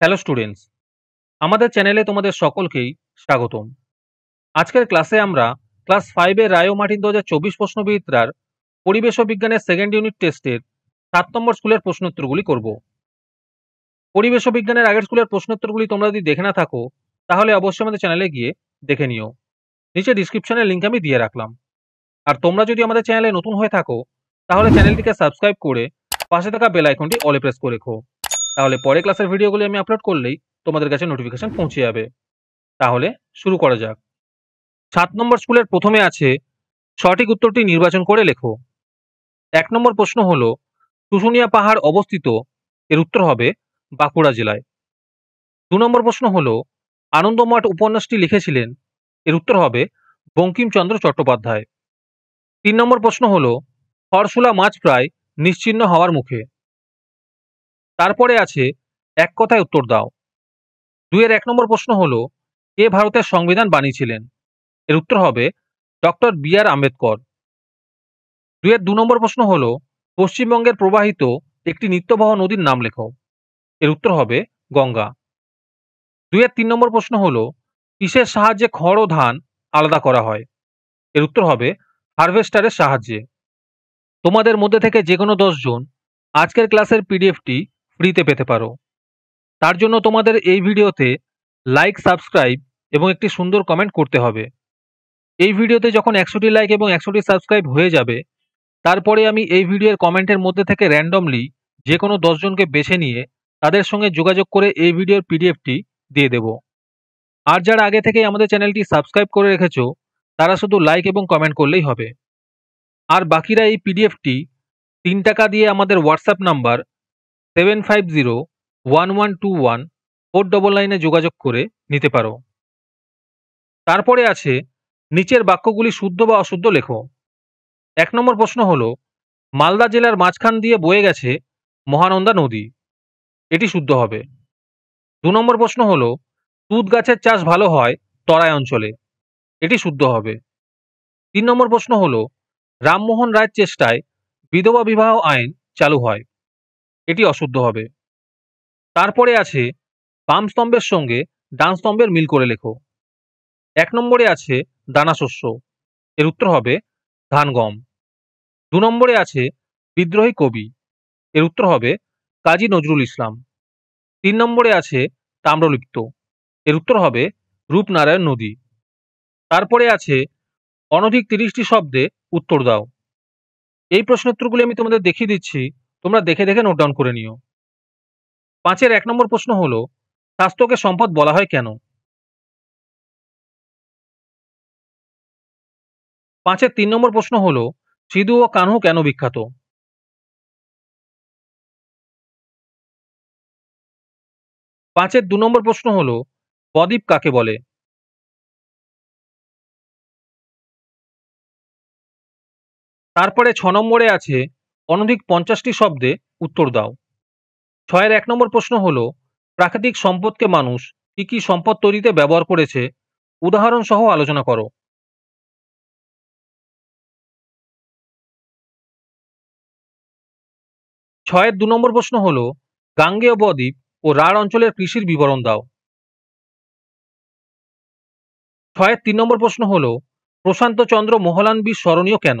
hello students আমাদের চ্যানেলে তোমাদের সকলকেই স্বাগতম আজকের ক্লাসে আমরা ক্লাস ফাইভে রায়ো মার্টিন দু হাজার চব্বিশ প্রশ্নবিদ্রার পরিবেশ বিজ্ঞানের সেকেন্ড ইউনিট টেস্টের সাত নম্বর স্কুলের প্রশ্নোত্তরগুলি করব পরিবেশ বিজ্ঞানের আগের স্কুলের প্রশ্নোত্তরগুলি তোমরা যদি দেখে না থাকো তাহলে অবশ্যই আমাদের চ্যানেলে গিয়ে দেখে নিও নিচে ডিসক্রিপশনের লিঙ্ক আমি দিয়ে রাখলাম আর তোমরা যদি আমাদের চ্যানেলে নতুন হয়ে থাকো তাহলে চ্যানেলটিকে সাবস্ক্রাইব করে পাশে থাকা বেল আইকনটি অলে প্রেস করে রেখো তাহলে পরে ক্লাসের ভিডিওগুলি আমি আপলোড করলেই তোমাদের কাছে নোটিফিকেশন পৌঁছে যাবে তাহলে শুরু করা যাক সাত নম্বর স্কুলের প্রথমে আছে সঠিক উত্তরটি নির্বাচন করে লেখো এক নম্বর প্রশ্ন হল টুসুনিয়া পাহাড় অবস্থিত এর উত্তর হবে বাঁকুড়া জেলায় দু নম্বর প্রশ্ন হল আনন্দমঠ উপন্যাসটি লিখেছিলেন এর উত্তর হবে বঙ্কিমচন্দ্র চট্টোপাধ্যায় তিন নম্বর প্রশ্ন হল হরসুলা মাছ প্রায় নিশ্চিহ্ন হওয়ার মুখে তারপরে আছে এক কথায় উত্তর দাও দুইয়ের এক নম্বর প্রশ্ন হল কে ভারতের সংবিধান বানিয়েছিলেন এর উত্তর হবে ডক্টর বি আর আম্বেদকর দুইয়ের দু নম্বর প্রশ্ন হল পশ্চিমবঙ্গের প্রবাহিত একটি নিত্যবহ নদীর নাম লেখো এর উত্তর হবে গঙ্গা দুইয়ের তিন নম্বর প্রশ্ন হল কিসের সাহায্যে খড় ও ধান আলাদা করা হয় এর উত্তর হবে হারভেস্টারের সাহায্যে তোমাদের মধ্যে থেকে যে কোনো দশজন আজকের ক্লাসের পিডিএফটি ফ্রিতে পেতে পারো তার জন্য তোমাদের এই ভিডিওতে লাইক সাবস্ক্রাইব এবং একটি সুন্দর কমেন্ট করতে হবে এই ভিডিওতে যখন একশোটি লাইক এবং একশোটি সাবস্ক্রাইব হয়ে যাবে তারপরে আমি এই ভিডিওর কমেন্টের মধ্যে থেকে র্যান্ডমলি যে কোনো দশজনকে বেছে নিয়ে তাদের সঙ্গে যোগাযোগ করে এই ভিডিওর পিডিএফটি দিয়ে দেব আর যারা আগে থেকে আমাদের চ্যানেলটি সাবস্ক্রাইব করে রেখেছো তারা শুধু লাইক এবং কমেন্ট করলেই হবে আর বাকিরা এই পিডিএফটি তিন টাকা দিয়ে আমাদের WhatsApp number seven five zero one one two one four double নাইনে যোগাযোগ করে নিতে পারো তারপরে আছে নিচের বাক্যগুলি শুদ্ধ বা অশুদ্ধ লেখো এক নম্বর প্রশ্ন হল মালদা জেলার মাঝখান দিয়ে বয়ে গেছে মহানন্দা নদী এটি শুদ্ধ হবে দু নম্বর প্রশ্ন হল তুত গাছের চাষ ভালো হয় তরাই অঞ্চলে এটি শুদ্ধ হবে তিন নম্বর প্রশ্ন হল রামমোহন রায়ের চেষ্টায় বিধবা বিবাহ আইন চালু হয় এটি অশুদ্ধ হবে তারপরে আছে বাম স্তম্ভের সঙ্গে ডান স্তম্ভের মিল করে লেখো এক নম্বরে আছে দানাশস্য এর উত্তর হবে ধান গম দু নম্বরে আছে বিদ্রোহী কবি এর উত্তর হবে কাজী নজরুল ইসলাম তিন নম্বরে আছে তাম্রলিপ্ত এর উত্তর হবে রূপনারায়ণ নদী তারপরে আছে অনধিক তিরিশটি শব্দে উত্তর দাও এই প্রশ্নোত্তরগুলি আমি তোমাদের দেখিয়ে দিচ্ছি তোমরা দেখে দেখে নোট ডাউন করে নিও পাঁচের এক নম্বর প্রশ্ন হল স্বাস্থ্যকে সম্পদ বলা হয় কেন পাঁচের তিন নম্বর প্রশ্ন হল সিধু ও কানহু কেন বিখ্যাত পাঁচের দু নম্বর প্রশ্ন হল প্রদীপ কাকে বলে তারপরে ছ নম্বরে আছে অনধিক পঞ্চাশটি শব্দে উত্তর দাও ছয়ের এক নম্বর প্রশ্ন হল প্রাকৃতিক সম্পদকে মানুষ কি কি সম্পদ তৈরিতে ব্যবহার করেছে উদাহরণ সহ আলোচনা করো ছয়ের দু নম্বর প্রশ্ন হল গাঙ্গেয় বদ্বীপ ও রাঢ় অঞ্চলের কৃষির বিবরণ দাও ছয়ের তিন নম্বর প্রশ্ন হল চন্দ্র মোহলানবি স্মরণীয় কেন